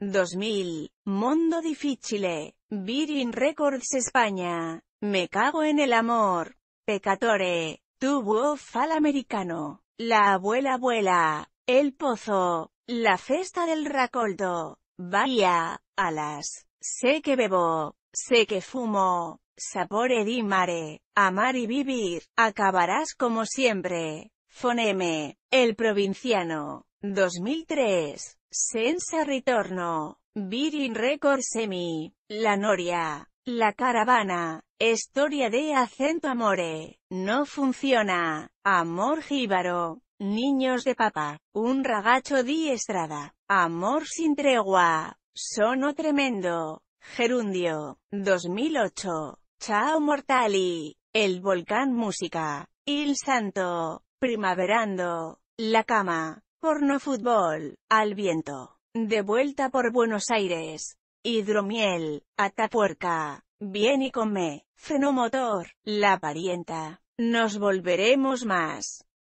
2000. Mundo difficile. Virin Records España. Me cago en el amor. Pecatore. Tu Wolf al americano. La abuela abuela. El pozo. La festa del racoldo. Bahía. Alas. Sé que bebo. Sé que fumo. Sapore di mare. Amar y vivir. Acabarás como siempre. Foneme. El provinciano. 2003. Senza Ritorno. Virin Record Semi. La Noria. La Caravana. Historia de Acento Amore. No funciona. Amor Jíbaro. Niños de Papa, Un ragacho di estrada. Amor sin tregua. Sono tremendo. Gerundio. 2008. Chao Mortali. El volcán música. Il Santo. Primaverando. La cama. Porno fútbol, al viento. De vuelta por Buenos Aires. Hidromiel, Atapuerca, bien y come, Frenomotor, La Parienta. Nos volveremos más.